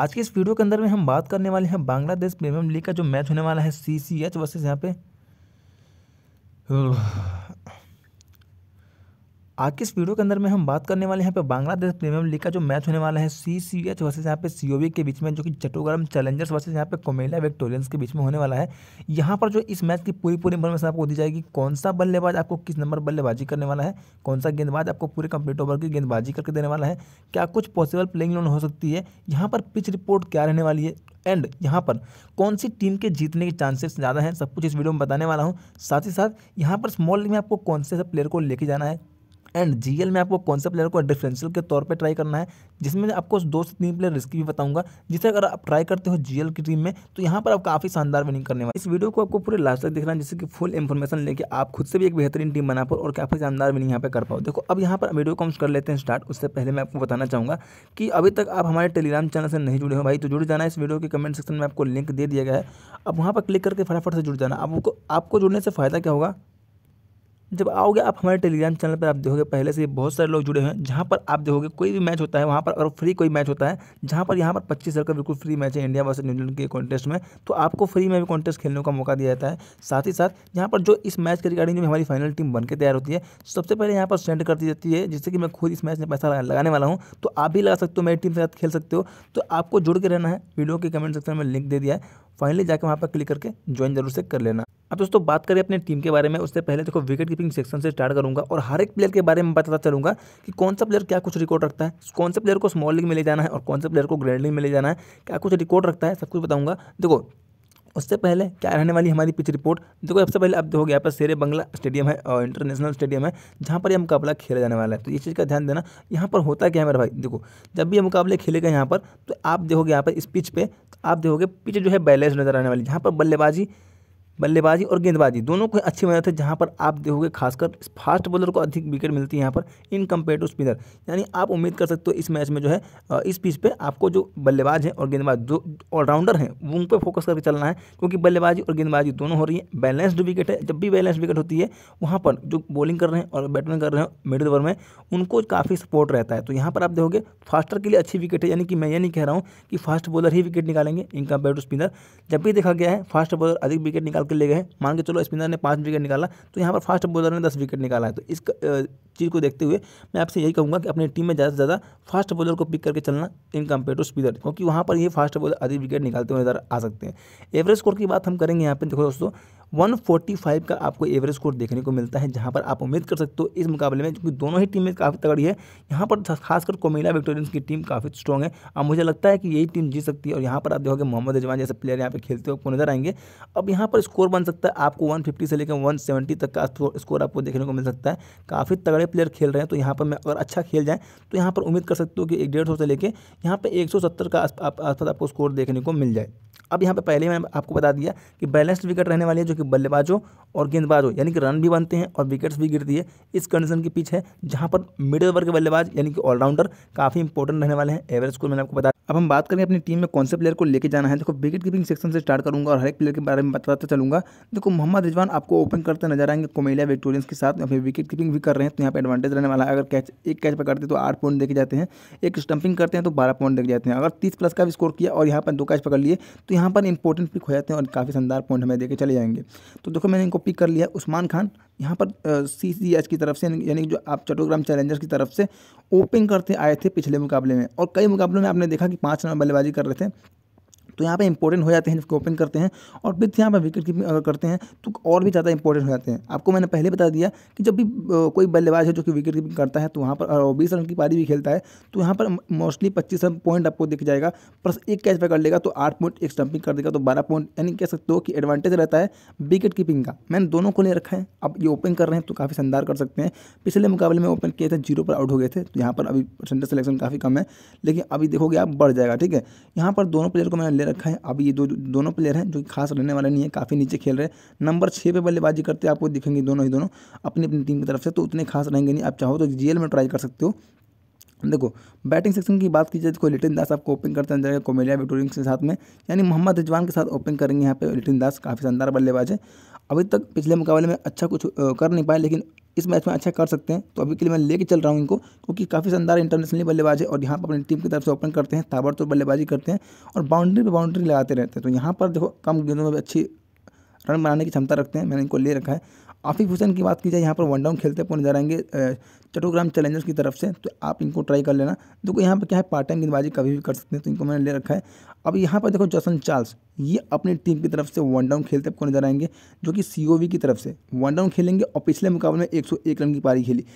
आज के इस वीडियो के अंदर में हम बात करने वाले हैं बांग्लादेश प्रीमियर लीग का जो मैच होने वाला है सी सी एच वर्सेज यहाँ पे आज के इस वीडियो के अंदर में हम बात करने वाले यहाँ पे बांग्लादेश प्रीमियर लीग का जो मैच होने वाला है सी सी एच वर्सेज यहाँ पे सी ओ वी के बीच में जो कि चटोग्राम चैलेंजर्स वर्सेज यहाँ पे कोमेला विक्टोरियंस के बीच में होने वाला है यहाँ पर जो इस मैच की पूरी पूरी इन्फॉर्मेशन आपको दी जाएगी कौन सा बल्लेबाज आपको किस नंबर बल्लेबाजी करने वाला है कौन सा गेंदबाज आपको पूरे कंप्लीट ओवर की गेंदबाजी करके देने वाला है क्या कुछ पॉसिबल प्लेइंग लोन हो सकती है यहाँ पर पिच रिपोर्ट क्या रहने वाली है एंड यहाँ पर कौन सी टीम के जीतने के चांसेस ज़्यादा हैं सब कुछ इस वीडियो में बताने वाला हूँ साथ ही साथ यहाँ पर स्मॉल लीग में आपको कौन से प्लेयर को लेके जाना है एंड जीएल में आपको कौन से प्लेयर को डिफरेंशियल के तौर पर ट्राई करना है जिसमें आपको दो से तीन प्लेयर रिस्क भी बताऊंगा जिसे अगर आप ट्राई करते हो जीएल की टीम में तो यहाँ पर आप काफ़ी शानदार विनिंग करने वाले इस वीडियो को आपको पूरे लास्ट तक देखना जिससे कि फुल इन्फॉर्मेशन लेके आप खुद से भी एक बेहतरीन टीम बना पाओ और काफ़ी शानदार विनिंग यहाँ पर कर पाओ देखो अब यहाँ पर वीडियो को हम कर लेते हैं स्टार्ट उससे पहले मैं आपको बताना चाहूँगा कि अभी तक आप हमारे टेलीग्राम चैनल से नहीं जुड़े हो भाई तो जुड़ जाना इस वीडियो के कमेंट सेक्शन में आपको लिंक दे दिया गया है अब वहाँ पर क्लिक करके फटाफट से जुड़ जाना आपको आपको जुड़ने से फ़ायदा क्या होगा जब आओगे आप हमारे टेलीग्राम चैनल पर आप देखोगे पहले से बहुत सारे लोग जुड़े हुए हैं जहाँ पर आप देखोगे कोई भी मैच होता है वहाँ पर अगर फ्री कोई मैच होता है जहाँ पर यहाँ पर पच्चीस हज़ार का बिल्कुल फ्री मैच है इंडिया वर्सेज न्यूजीलैंड के कॉन्टेस्ट में तो आपको फ्री में भी कॉन्टेस्ट खेलने का मौका दिया जाता है साथ ही साथ यहाँ पर जो इस मैच के रिगार्डिंग जो हमारी फाइनल टीम बनकर तैयार होती है सबसे पहले यहाँ पर सेंड कर दी जाती है जिससे कि मैं खुद इस मैच में पैसा लगाने वाला हूँ तो आप भी लगा सकते हो मेरी टीम के साथ खेल सकते हो तो आपको जुड़ के रहना है वीडियो के कमेंट सेक्शन में लिंक दे दिया है फाइनली जाकर वहाँ पर क्लिक करके ज्वाइन जरूर से कर लेना अब दोस्तों बात करें अपने टीम के बारे में उससे पहले देखो विकेट कीपिंग सेक्शन से स्टार्ट करूंगा और हर एक प्लेयर के बारे में बताता चलूंगा कि कौन सा प्लेयर क्या कुछ रिकॉर्ड रखता है कौन से प्लेयर को स्मॉल लीग में ले जाना है और कौन से प्लेयर को ग्रैंड लीग में ले जाना है क्या कुछ रिकॉर्ड रखता है सब कुछ बताऊँगा देखो उससे पहले क्या रहने वाली हमारी पिच रिपोर्ट देखो सबसे पहले अब देखो यहाँ पर शेर बंगला स्टेडियम है और इंटरनेशनल स्टेडियम है जहाँ पर यह मुकाबला खेला जाने वाला है तो ये चीज़ का ध्यान देना यहाँ पर होता क्या है मेरा भाई देखो जब भी ये मुकाबले खेलेगा यहाँ पर तो आप देखोगे यहाँ पर इस पिच पर तो आप देखोगे पिच जो है बैलेंस नजर आने वाली जहाँ पर बल्लेबाजी बल्लेबाजी और गेंदबाजी दोनों को अच्छी मदद है जहाँ पर आप देखोगे खासकर फास्ट बॉलर को अधिक विकेट मिलती है यहाँ पर इन कम्पेयर टू स्पिनर यानी आप उम्मीद कर सकते हो इस मैच में जो है इस पीच पे आपको जो बल्लेबाज है और गेंदबाज जो ऑलराउंडर हैं उन पर फोकस करके चलना है क्योंकि बल्लेबाजी और गेंदबाजी दोनों हो रही है बैलेंस्ड विकेट है जब भी बैलेंस्ड विकेट होती है वहाँ पर जो बॉलिंग कर रहे हैं और बैटिंग कर रहे हैं मिडिल ओवर में उनको काफ़ी सपोर्ट रहता है तो यहाँ पर आप देखोगे फास्टर के लिए अच्छी विकेट है यानी कि मैं ये नहीं कह रहा हूँ कि फास्ट बॉलर ही विकेट निकालेंगे इन कम्पेयर टू स्पिनर जब भी देखा गया है फास्ट बॉलर अधिक विकेट निकाल निकाल के ले गए मान के चलो स्पिनर ने पाँच विकेट निकाला तो यहाँ पर फास्ट बॉलर ने दस विकेट निकाला है तो इस चीज़ को देखते हुए मैं आपसे यही कहूँगा कि अपनी टीम में ज़्यादा से ज़्यादा फास्ट बॉलर को पिक करके चलना इन कम्पेयर टू स्पिनर क्योंकि वहाँ पर ये फास्ट बॉलर अधिक विकेट निकालते हुए नजर आ सकते हैं एवरेज स्कोर की बात हम करेंगे यहाँ पर देखो दोस्तों 145 का आपको एवरेज स्कोर देखने को मिलता है जहां पर आप उम्मीद कर सकते हो इस मुकाबले में क्योंकि दोनों ही टीमें काफ़ी तगड़ी है यहां पर खासकर कोमिला विक्टोरियंस की टीम काफ़ी स्ट्रॉग है और मुझे लगता है कि यही टीम जीत सकती है और यहां पर आप देखोगे मोहम्मद रिजवान जैसे प्लेयर यहां पे खेलते हुए नजर आएंगे अब यहाँ पर इस स्कोर बन सकता है आपको 150 से लेकर 170 तक का स्कोर आपको देखने को मिल सकता है काफ़ी तगड़े प्लेयर खेल रहे हैं तो यहाँ पर मैं अगर अच्छा खेल जाए तो यहाँ पर उम्मीद कर सकते हो कि एक डेढ़ सौ से लेकर यहाँ पर एक का आसपास आपको स्कोर देखने को मिल जाए अब यहाँ पे पहले मैंने आपको बता दिया कि बैलेंस्ड विकेट रहने वाली है जो कि बल्लेबाजों और गेंदबाजों यानी कि रन भी बनते हैं और विकेट्स भी गिरती है इस कंडीशन के पीछे है जहाँ पर मिडिल ओवर के बल्लेबाज यानी कि ऑलराउंडर काफ़ी इंपॉर्टेंट रहने वाले हैं एवरेज स्कोर मैंने आपको बताया अब हम बात करें अपनी टीम में कौन से प्लेयर को लेकर जाना है देखो विकेट कीपिंग सेक्शन से स्टार्ट करूंगा और हर एक प्लेयर के बारे में बताता चलूँ लूँगा देखो मोहम्मद रिजवान आपको ओपन करते नजर आएंगे कोमेलिया विक्टोरियंस के साथ फिर विकेट कीपिंग भी कर रहे हैं तो यहाँ पर एडवांटेज रहने वाला है अगर कैच एक कैच पर करते तो आठ पॉइंट देखे जाते हैं एक स्टम्पिंग करते हैं तो बारह पॉइंट देखे जाते हैं अगर तीस प्लस का भी स्कोर किया और यहाँ पर दो कैच पकड़ लिए तो यहाँ पर इंपॉर्टेंट पिक हो जाते हैं और काफ़ी शानदार पॉइंट हमें देखे चले जाएंगे तो देखो मैंने इनको पिक कर लिया उस्मान खान यहाँ पर सी सी एच की तरफ से यानी जो आप चटोग्राम चैलेंजर्स की तरफ से ओपन करते आए थे पिछले मुकाबले में और कई मुकाबलों में आपने देखा कि पाँच नंबर बल्लेबाजी कर रहे थे तो यहाँ पे इंपॉर्टेंट हो जाते हैं जिसको ओपन करते हैं और विथ यहाँ पे विकेट कीपिंग अगर करते हैं तो और भी ज़्यादा इंपॉर्टेंट हो जाते हैं आपको मैंने पहले बता दिया कि जब भी कोई बल्लेबाज है जो कि विकेट कीपिंग करता है तो वहाँ पर बीस रन की पारी भी खेलता है तो यहाँ पर मोस्टली पच्चीस रन पॉइंट आपको दिख जाएगा प्लस एक कैच पकड़ लेगा तो आठ पॉइंट एक स्टम्पिंग कर देगा तो बारह पॉइंट यानी कह सकते हो कि एडवांटेज रहता है विकेट कीपिंग का मैंने दोनों को ले रखा है अब ये ओपन कर रहे हैं तो काफ़ी शानदार कर सकते हैं पिछले मुकाबले में ओपन किए थे जीरो पर आउट हो गए थे तो यहाँ पर अभी परसेंटेज सिलेक्शन काफ़ी कम है लेकिन अभी देखोगे आप बढ़ जाएगा ठीक है यहाँ पर दोनों प्लेयर को मैंने दे रखा है अब ये दो दोनों प्लेयर हैं जो कि खास रहने वाले नहीं है काफ़ी नीचे खेल रहे हैं नंबर छः पे बल्लेबाजी करते आपको दिखेंगे दोनों ही दोनों अपनी अपनी टीम की तरफ से तो उतने खास रहेंगे नहीं आप चाहो तो जी में ट्राई कर सकते हो देखो बैटिंग सेक्शन की बात की जाए तो लिटिन दास आपको ओपन करते नजर आएगा कोमेलिया विटोरिंग के साथ में यानी मोहम्मद रिजवान के साथ ओपन करेंगे यहाँ पे लिटिन दास काफ़ी शानदार बल्लेबाज है अभी तक पिछले मुकाबले में अच्छा कुछ कर नहीं पाए लेकिन इस मैच में अच्छा कर सकते हैं तो अभी के लिए मैं लेके चल रहा हूँ इनको क्योंकि काफ़ी शानदार इंटरनेशनली बल्लेबाज है और यहाँ पर अपनी टीम की तरफ से ओपन करते हैं ताबड़तोड़ बल्लेबाजी करते हैं और बाउंड्री पर बाउंड्री लगाते रहते हैं तो यहाँ पर देखो कम गेंदों में अच्छी रन बनाने की क्षमता रखते हैं मैंने इनको ले रखा है आफिफ हुसैन की बात की जाए यहाँ पर वन डाउन खेलते अपन नजर आएंगे चटोग्राम चैलेंजर्स की तरफ से तो आप इनको ट्राई कर लेना देखो यहाँ पर क्या है पार्ट टाइम गेंदबाजी कभी भी कर सकते हैं तो इनको मैंने ले रखा है अब यहाँ पर देखो जसन चार्ल्स ये अपनी टीम की तरफ से वन डाउन खेलते आपको नजर आएंगे जो कि सी की तरफ से वन डाउन खेलेंगे और पिछले मुकाबले में एक रन की पारी खेली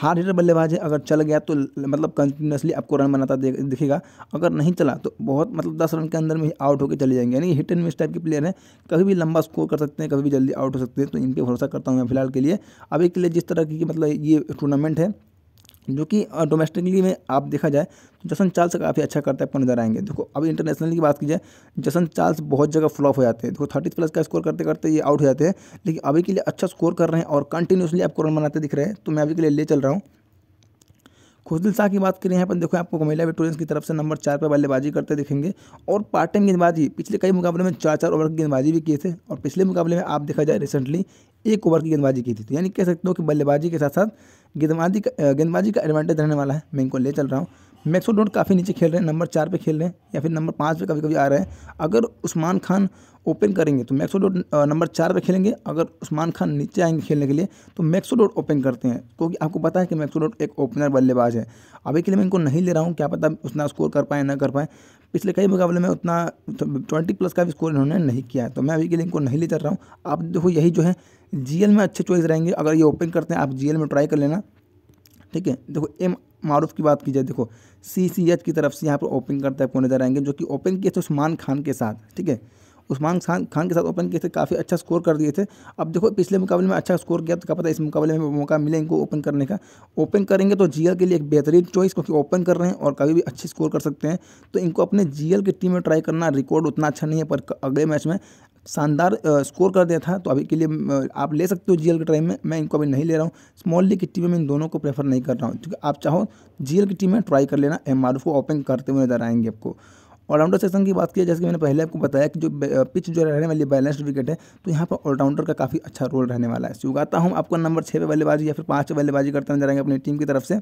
हार्ड हिटर बल्लेबाज है अगर चल गया तो मतलब कंटिन्यूसली आपको रन बनाता दिखेगा अगर नहीं चला तो बहुत मतलब दस रन के अंदर में आउट होकर चले जाएंगे यानी हिट एंड मिस टाइप के प्लेयर हैं कभी भी लंबा स्कोर कर सकते हैं कभी भी जल्दी आउट हो सकते हैं तो इन पर भरोसा करता हूँ मैं फिलहाल के लिए अभी के लिए जिस तरह की मतलब ये टूर्नामेंट है जो कि डोमेस्टिकली में आप देखा जाए तो जसन चार्ल्स काफ़ी अच्छा करता है आपको नजर आएंगे देखो अब इंटरनेशनल की बात की जाए जसन चार्ल्स बहुत जगह फ्लॉप हो जाते हैं देखो थर्टी प्लस का स्कोर करते करते ये आउट हो जाते हैं लेकिन अभी के लिए अच्छा स्कोर कर रहे हैं और कंटिन्यूसली आपको रन बनाते दिख रहे हैं तो मैं अभी के लिए ले चल रहा हूँ खुशदिल शाह की बात करें यहाँ पर देखो आपको कमेला विक्टोरियंस की तरफ से नंबर चार पर बल्लेबाजी करते दिखेंगे और पार्ट टाइम गेंदबाजी पिछले कई मुकाबले में चार चार ओवर की गेंदबाजी भी किए थे और पिछले मुकाबले में आप देखा जाए रिसेंटली एक ओवर की गेंदबाजी की थी तो यानी कह सकते हो कि बल्लेबाजी के साथ साथ गेंदबाजी का गेंदबाजी का एडवांटेज रहने वाला है मैं इनको ले चल रहा हूँ मैक्सो डोट काफ़ी नीचे खेल रहे हैं नंबर चार पे खेल रहे हैं या फिर नंबर पाँच पे कभी कभी आ रहे हैं अगर उस्मान खान ओपन करेंगे तो मैक्सो डोट नंबर चार पे खेलेंगे अगर उस्मान खान नीचे आएंगे खेलने के लिए तो मैक्सो डोट ओपन करते हैं क्योंकि आपको पता है कि मैक्सो डोट एक ओपनर बल्लेबाज है अभी के लिए मैं इनको नहीं ले रहा हूँ क्या पता उतना स्कोर कर पाए ना कर पाए पिछले कई मुकाबले में उतना तो ट्वेंटी प्लस का भी स्कोर इन्होंने नहीं किया है तो मैं अभी के लिए इनको नहीं ले चल रहा हूँ आप देखो यही जो है जीएल में अच्छे चॉइस रहेंगे अगर ये ओपन करते हैं आप जीएल में ट्राई कर लेना ठीक है देखो एम मारूफ की बात की जाए देखो सी सी एच की तरफ से यहाँ पर ओपन हैं आपको नजर आएंगे जो कि ओपन किए थे उस्मान खान के साथ ठीक है उस्मान खान खान के साथ ओपन किए थे काफ़ी अच्छा स्कोर कर दिए थे अब देखो पिछले मुकाबले में अच्छा स्कोर किया तो क्या पता इस मुकाबले में मौका मिले इनको ओपन करने का ओपन करेंगे तो जी के लिए एक बेहतरीन चॉइस क्योंकि ओपन कर रहे हैं और कभी भी अच्छे स्कोर कर सकते हैं तो इनको अपने जी की टीम में ट्राई करना रिकॉर्ड उतना अच्छा नहीं है पर अगले मैच में शानदार स्कोर कर दिया था तो अभी के लिए आप ले सकते हो जी के ट्राई में मैं इनको अभी नहीं ले रहा हूँ स्मॉल लीग की टीम में इन दोनों को प्रेफर नहीं कर रहा हूँ क्योंकि आप चाहो जी की टीम में ट्राई कर लेना एम को ओपन करते हुए नजर आएंगे आपको ऑलराउंडर सेक्शन की बात की जैसे कि मैंने पहले आपको बताया कि जो पिच जो रहने वाली बैलेंस्ड विकेट है तो यहाँ पर ऑलराउंडर का काफ़ी अच्छा रोल रहने वाला है उगाता हूँ आपको नंबर छः पे बल्लेबाजी या फिर पाँच पे बल्लेबाजी करते नजर आएंगे अपनी टीम की तरफ से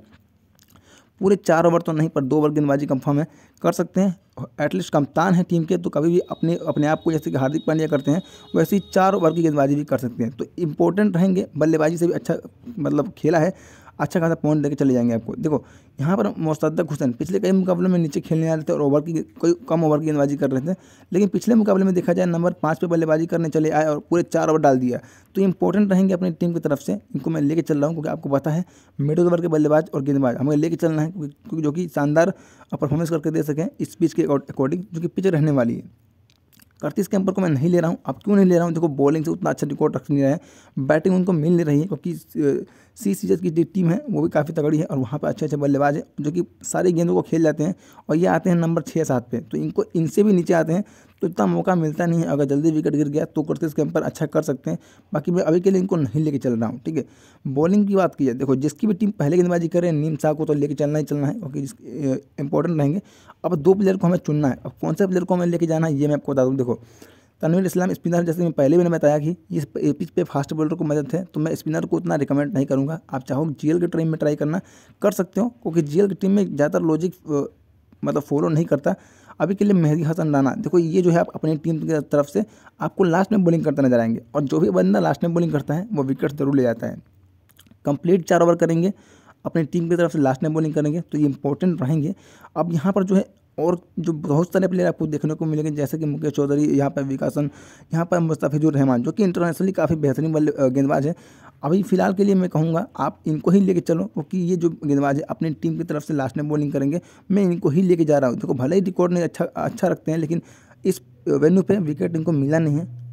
पूरे चार ओवर तो नहीं पर दो ओवर गेंदबाजी कंफर्म है कर सकते हैं एटलीस्ट कप्तान है टीम के तो कभी भी अपने अपने आप को जैसे कि हार्दिक पांड्या करते हैं वैसे ही चार ओवर की गेंदबाजी भी कर सकते हैं तो इंपॉर्टेंट रहेंगे बल्लेबाजी से भी अच्छा मतलब खेला है अच्छा खासा पॉइंट लेके चले जाएंगे आपको देखो यहाँ पर मोस्तक हुसैन पिछले कई मुकाबलों में नीचे खेलने आ रहे थे और ओवर की कोई कम ओवर की गेंदबाजी कर रहे थे लेकिन पिछले मुकाबले में देखा जाए नंबर पाँच पर बल्लेबाजी करने चले आए और पूरे चार ओवर डाल दिया तो इंपॉर्टेंट रहेंगे अपनी टीम की तरफ से इनको मैं लेके चल रहा हूँ क्योंकि आपको पता है मिडिल ओवर के बल्लेबाज और गेंदबाज हमें लेके चलना है क्योंकि जो कि शानदार परफॉर्मेंस करके दे सकें इस पिच के अकॉर्डिंग जो कि पिच रहने वाली है करतीस कैंपर को मैं नहीं ले रहा हूँ अब क्यों नहीं ले रहा हूँ देखो बॉलिंग से उतना अच्छा रिकॉर्ड रख नहीं रहा है बैटिंग उनको मिल नहीं रही है क्योंकि सी सीजर की टीम है वो भी काफ़ी तगड़ी है और वहाँ पर अच्छे अच्छे बल्लेबाज है जो कि सारे गेंदों को खेल जाते हैं और ये आते हैं नंबर छः सात पे तो इनको इनसे भी नीचे आते हैं तो इतना मौका मिलता नहीं है अगर जल्दी विकेट गिर गया तो कुर्तीस के पर अच्छा कर सकते हैं बाकी मैं अभी के लिए इनको नहीं लेके चल रहा हूँ ठीक है बॉलिंग की बात की जाए देखो जिसकी भी टीम पहले गेंदबाजी करे नीम शाह को तो लेके चलना ही चलना है ओके इंपॉर्टेंट रहेंगे अब दो प्लेयर को हमें चुनना है अब कौन से प्लेयर को हमें लेके जाना है ये मैं आपको बता दूँ देखो तनवीर इस्लाम स्पिनर जैसे मैं पहले भी ने बताया कि इस पिच पे फास्ट बॉलर को मदद है तो मैं स्पिनर को उतना रिकमेंड नहीं करूँगा आप चाहो एल की टीम में ट्राई करना कर सकते हो क्योंकि एल की टीम में ज़्यादातर लॉजिक मतलब फॉलो नहीं करता अभी के लिए मेहदी हसन राना देखो ये जो है आप अपनी टीम की तरफ से आपको लास्ट में बॉलिंग करते नजर आएंगे और जो भी बंदा लास्ट में बॉलिंग करता है वो विकेट जरूर ले जाता है कंप्लीट चार ओवर करेंगे अपनी टीम की तरफ से लास्ट में बॉलिंग करेंगे तो ये इंपॉर्टेंट रहेंगे अब यहाँ पर जो है और जो बहुत सारे प्लेयर आपको देखने को मिलेंगे जैसे कि मुकेश चौधरी यहाँ पर विकासन यहाँ पर मुस्तफ़िजुर रहमान जो कि इंटरनेशनली काफ़ी बेहतरीन गेंदबाज है अभी फिलहाल के लिए मैं कहूँगा आप इनको ही लेके चलो क्योंकि ये जो गेंदबाज है अपनी टीम की तरफ से लास्ट में बॉलिंग करेंगे मैं इनको ही लेके जा रहा हूँ देखो भले ही रिकॉर्ड नहीं अच्छा अच्छा रखते हैं लेकिन इस वेन्यू पर विकेट इनको मिला नहीं है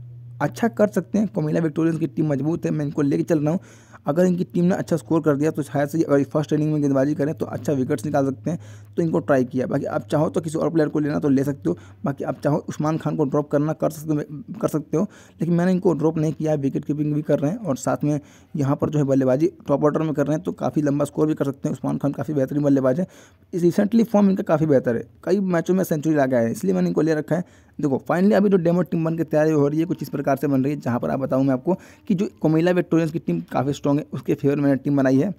अच्छा कर सकते हैं कोमिला विक्टोरियंस की टीम मजबूत है मैं इनको लेके चल रहा हूँ अगर इनकी टीम ने अच्छा स्कोर कर दिया तो शायद से अगर फर्स्ट इनिंग में गेंदबाजी करें तो अच्छा विकेट्स निकाल सकते हैं तो इनको ट्राई किया बाकी आप चाहो तो किसी और प्लेयर को लेना तो ले सकते हो बाकी आप चाहो उस्मान खान को ड्रॉप करना कर सकते कर सकते हो लेकिन मैंने इनको ड्रॉप नहीं किया है विकेट कीपिंग भी कर रहे हैं और साथ में यहाँ पर जो है बल्लेबाजी टॉप ऑर्डर में कर रहे हैं तो काफ़ी लंबा स्कोर भी कर सकते हैं उस्मान खान काफ़ी बेहतरीन बल्लेबाज है रिसेंटली फॉर्म इनका काफ़ी बेहतर है कई मैचों में सेंचुरी लगाया है इसलिए मैंने इनको ले रखा है देखो फाइनली अभी जो डेमो टीम बन के तैयारी हो रही है कुछ इस प्रकार से बन रही है जहाँ पर आप बताऊँ मैं आपको कि जो कोमिला विक्टोरियंस की टीम काफ़ी स्ट्रॉन्ग है उसके फेवर मैंने टीम बनाई है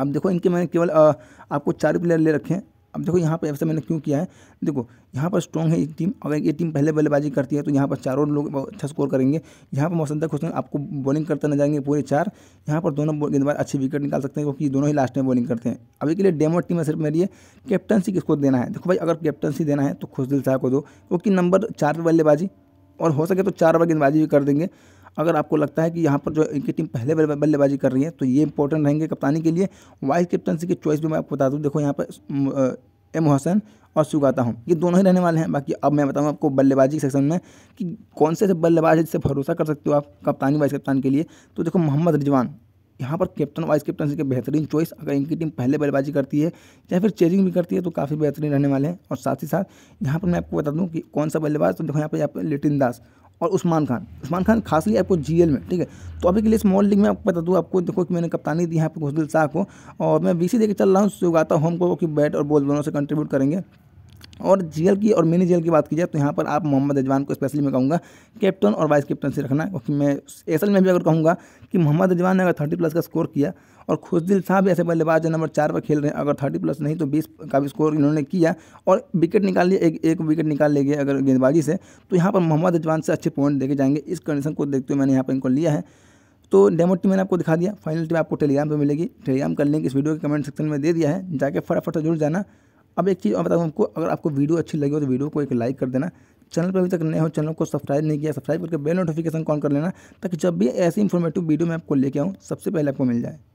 अब देखो इनके मैंने केवल आपको चार प्लेयर ले रखे हैं अब देखो यहाँ पर ऐसा मैंने क्यों किया है देखो यहाँ पर स्ट्रॉन्ग है एक टीम अगर ये टीम पहले बल्लेबाजी करती है तो यहाँ पर चारों लोग अच्छा स्कोर करेंगे यहाँ पर मौसम हुसैन आपको बॉलिंग करते नजर आएंगे पूरे चार यहाँ पर दोनों गेंदबाज अच्छी विकेट निकाल सकते हैं क्योंकि दोनों ही लास्ट में बॉलिंग करते हैं अभी के लिए डेमो टीम है सिर्फ मेरे लिए कैप्टनसी किसको देना है देखो भाई अगर कैप्टनसी देना है तो खुश दिल साहब को दो क्योंकि नंबर चार पर बल्लेबाजी और हो सके तो चार बार गेंदबाजी भी कर देंगे अगर आपको लगता है कि यहाँ पर जो इनकी टीम पहले बल्लेबाजी कर रही है तो ये इंपॉर्टेंट रहेंगे कप्तानी के लिए वाइस कैप्टनसी की चॉइस भी मैं आपको बता दूँ देखो यहाँ पर एम हसन और सुगाता हूँ ये दोनों ही रहने वाले हैं बाकी अब मैं बताऊँ आपको बल्लेबाजी के सेक्शन में कि कौन से ऐसे बल्लेबाज है जिससे भरोसा कर सकते हो आप कप्तानी वाइस कप्तान के लिए तो देखो मोहम्मद रिजवान यहाँ पर कैप्टन वाइस कैप्टन के बेहतरीन चॉइस अगर इनकी टीम पहले बल्लेबाजी करती है या फिर चेजिंग भी करती है तो काफ़ी बेहतरीन रहने वाले हैं और साथ ही साथ यहाँ पर मैं आपको बता दूँ कि कौन सा बल्लेबाज तो देखो यहाँ पर यहाँ पर लिटिन दास और उस्मान खान उस्मान खान खास आपको जीएल में ठीक है तो अभी के लिए स्मॉल लीग में आपको बता दूँ आपको देखो कि मैंने कप्तानी दी यहाँ पर घुसदिल शाह को और मैं बीसी देकर चल रहा हूँ सुगाता होम को कि बैट और बॉल दोनों से कंट्रीब्यूट करेंगे और जेल की और मिनी जेल की बात की जाए तो यहाँ पर आप मोहम्मद रजवान को स्पेशली मैं कहूँगा कैप्टन और वाइस कैप्टन से रखना क्योंकि मैं एस में भी अगर कहूँगा कि मोहम्मद रजवान ने अगर थर्टी प्लस का स्कोर किया और खुशदिल साहब ऐसे बल्लेबाज नंबर चार पर खेल रहे हैं अगर थर्टी प्लस नहीं तो बीस का भी स्कोर इन्होंने किया और विकेट निकाल लिए एक एक विकेट निकाल ले गए अगर गेंदबाजी से तो यहाँ पर मोहम्मद रजवान से अच्छे पॉइंट देखे जाएंगे इस कंडीशन को देखते हुए मैंने यहाँ पर इनको लिया है तो डेमो टीम मैंने आपको दिखा दिया फाइनल टीम आपको टेलीग्राम पर मिलेगी टेलीग्राम का लिंक इस वीडियो के कमेंट सेक्शन में दे दिया है जाके फटाफट जुड़ जाना अब एक चीज़ और बताऊँ आपको अगर आपको वीडियो अच्छी लगी हो तो वीडियो को एक लाइक कर देना चैनल पर अभी तक नए हो चैनल को सब्सक्राइब नहीं किया सब्सक्राइब करके बेल नोटिफिकेशन ऑन कर लेना ताकि जब भी ऐसी इन्फॉर्मेटिव वीडियो मैं आपको लेके आऊँ सबसे पहले आपको मिल जाए